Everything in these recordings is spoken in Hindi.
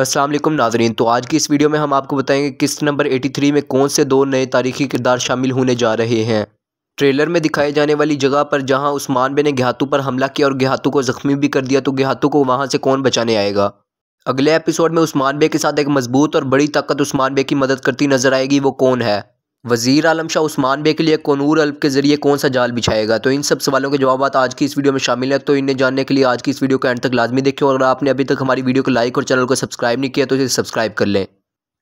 असलम नाजरीन तो आज की इस वीडियो में हम आपको बताएंगे किस्त नंबर 83 में कौन से दो नए तारीखी किरदार शामिल होने जा रहे हैं ट्रेलर में दिखाए जाने वाली जगह पर जहां उस्मान बे ने घातू पर हमला किया और घातू को ज़ख्मी भी कर दिया तो घातू को वहां से कौन बचाने आएगा अगले एपिसोड में उस्मान बे के साथ एक मजबूत और बड़ी ताकत उस्मान बे की मदद करती नजर आएगी वो कौन है वजीर आलम शाह उस्मान बे के लिए कनूर अल्प के जरिए कौन सा जाल बिछाएगा तो इन सब सवालों के जवाब आज की इस वीडियो में शामिल है तो इन्हें जानने के लिए आज की इस वीडियो को एंड तक लाजमी देखें और अगर आपने अभी तक हमारी वीडियो को लाइक और चैनल को सब्सक्राइब नहीं किया तो इसे सब्सक्राइब कर लें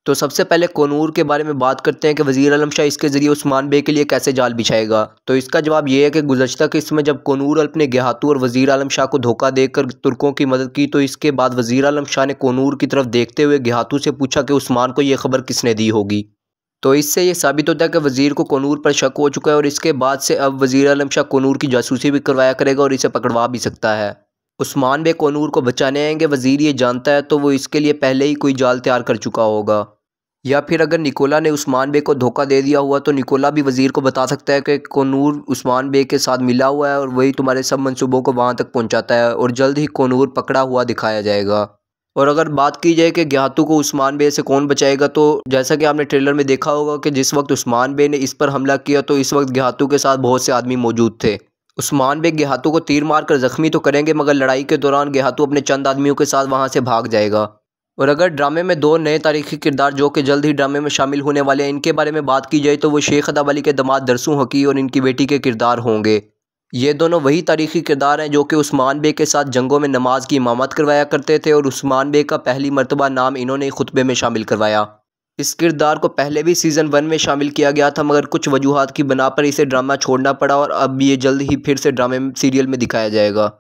तो सबसे पहले कनूर के बारे में बात करते हैं कि वजीर आलम शाह इसके ज़रिए उस्मान बे के लिए कैसे जाल बिछाएगा तो इसका जवाब यह है कि गुजशत किस्त में जब कनूर अल्प ने गहातू और वजीर आलम शाह को धोखा देकर तुर्कों की मदद की तो इसके बाद वजीर आलम शाह ने कनूर की तरफ देखते हुए गहातू से पूछा कि उस्मान को यह खबर किसने दी होगी तो इससे ये साबित होता है कि वजीर को कनूर पर शक हो चुका है और इसके बाद से अब वजीर आलम शाह कनूर की जासूसी भी करवाया करेगा और इसे पकड़वा भी सकता है उस्मान बे कनूर को बचाने आएंगे वजीर ये जानता है तो वो इसके लिए पहले ही कोई जाल तैयार कर चुका होगा या फिर अगर निकोला ने उस्मान बे को धोखा दे दिया हुआ तो निकोला भी वजीर को बता सकता है कि कोनूर उस्मान बे के साथ मिला हुआ है और वही तुम्हारे सब मनसूबों को वहाँ तक पहुँचाता है और जल्द ही कनूर पकड़ा हुआ दिखाया जाएगा और अगर बात की जाए कि ज्ञातू को उस्मान बे से कौन बचाएगा तो जैसा कि आपने ट्रेलर में देखा होगा कि जिस वक्त उस्मान बे ने इस पर हमला किया तो इस वक्त ज्ञातू के साथ बहुत से आदमी मौजूद थे उस्मान बे गेहातू को तीर मारकर ज़ख्मी तो करेंगे मगर लड़ाई के दौरान गेहातू अपने चंद आदमियों के साथ वहाँ से भाग जाएगा और अगर ड्रामे में दो नए तारीखी किरदार जो कि जल्द ही ड्रामे में शामिल होने वाले हैं इनके बारे में बात की जाए तो वो शेख अदाब अली के दामाद दरसू हकी और इनकी बेटी के किरदार होंगे ये दोनों वही तारीखी किरदार हैं जो कि उस्मान बे के साथ जंगों में नमाज की इमामत करवाया करते थे और उस्मान बे का पहली मरतबा नाम इन्होंने खुतबे में शामिल करवाया इस किरदार को पहले भी सीज़न वन में शामिल किया गया था मगर कुछ वजूहत की बना पर इसे ड्रामा छोड़ना पड़ा और अब ये जल्द ही फिर से ड्रामे सीरियल में दिखाया जाएगा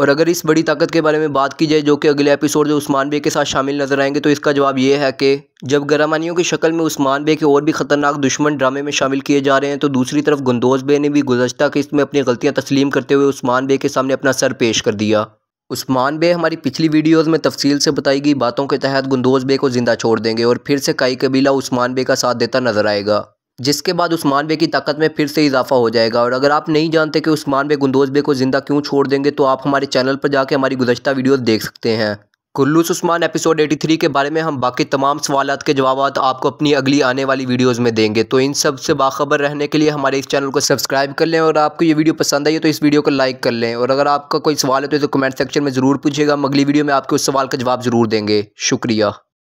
और अगर इस बड़ी ताकत के बारे में बात की जाए जो कि अगले एपिसोड जो उस्मान बे के साथ शामिल नजर आएंगे तो इसका जवाब यह है कि जब गरामानियों की शक्ल में उस्मान बे के और भी खतरनाक दुश्मन ड्रामे में शामिल किए जा रहे हैं तो दूसरी तरफ गंदोज बे ने भी गुजशत किस्त में अपनी गलतियाँ तस्लीम करते हुए उस्मान बे के सामने अपना सर पेश कर दिया उस्मान बे हमारी पिछली वीडियोज़ में तफसील से बताई गई बातों के तहत गुंदोज बे को ज़िंदा छोड़ देंगे और फिर से काई कबीला उस्मान बे का साथ देता नजर आएगा जिसके बाद उस्मान बे की ताकत में फिर से इजाफा हो जाएगा और अगर आप नहीं जानते कि उस्मान बे गुंदोज बे को ज़िंदा क्यों छोड़ देंगे तो आप हमारे चैनल पर जाकर हमारी गुजशत वीडियो देख सकते हैं कुल्लूस उस्मान एपिसोड 83 के बारे में हम बाकी तमाम सवाल के जवाब आपको अपनी अगली आने वाली वीडियोस में देंगे तो इन सब से बाखबर रहने के लिए हमारे इस चैनल को सब्सक्राइब कर लें और आपको ये वीडियो पसंद आई तो इस वीडियो को लाइक कर लें और अगर आपका कोई सवाल है तो, इसे कमेंट सेक्शन में ज़रूर पूछेगा हम अगली वीडियो में आपके उस सवाल का जवाब ज़रूर देंगे शुक्रिया